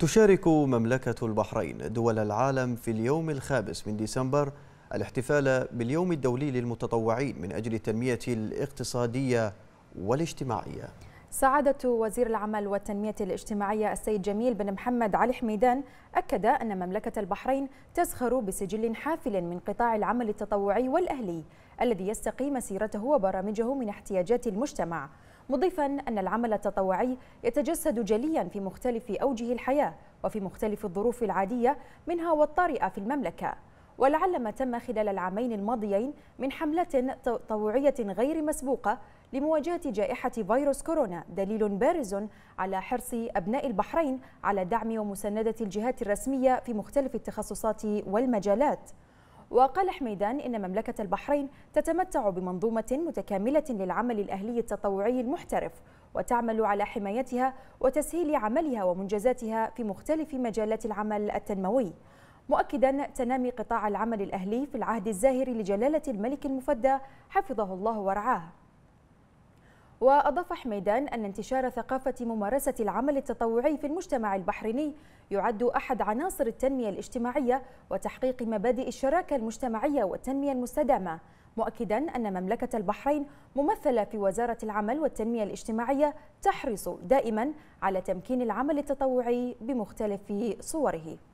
تشارك مملكة البحرين دول العالم في اليوم الخامس من ديسمبر الاحتفال باليوم الدولي للمتطوعين من أجل التنمية الاقتصادية والاجتماعية سعادة وزير العمل والتنمية الاجتماعية السيد جميل بن محمد علي حميدان أكد أن مملكة البحرين تزخر بسجل حافل من قطاع العمل التطوعي والأهلي الذي يستقي مسيرته وبرامجه من احتياجات المجتمع مضيفا أن العمل التطوعي يتجسد جليا في مختلف أوجه الحياة وفي مختلف الظروف العادية منها والطارئة في المملكة ولعل ما تم خلال العامين الماضيين من حملة تطوعية غير مسبوقة لمواجهة جائحة فيروس كورونا دليل بارز على حرص أبناء البحرين على دعم ومساندة الجهات الرسمية في مختلف التخصصات والمجالات وقال حميدان إن مملكة البحرين تتمتع بمنظومة متكاملة للعمل الأهلي التطوعي المحترف وتعمل على حمايتها وتسهيل عملها ومنجزاتها في مختلف مجالات العمل التنموي مؤكدا تنامي قطاع العمل الأهلي في العهد الزاهر لجلالة الملك المفدى حفظه الله ورعاه وأضاف حميدان أن انتشار ثقافة ممارسة العمل التطوعي في المجتمع البحريني يعد أحد عناصر التنمية الاجتماعية وتحقيق مبادئ الشراكة المجتمعية والتنمية المستدامة مؤكدا أن مملكة البحرين ممثلة في وزارة العمل والتنمية الاجتماعية تحرص دائما على تمكين العمل التطوعي بمختلف صوره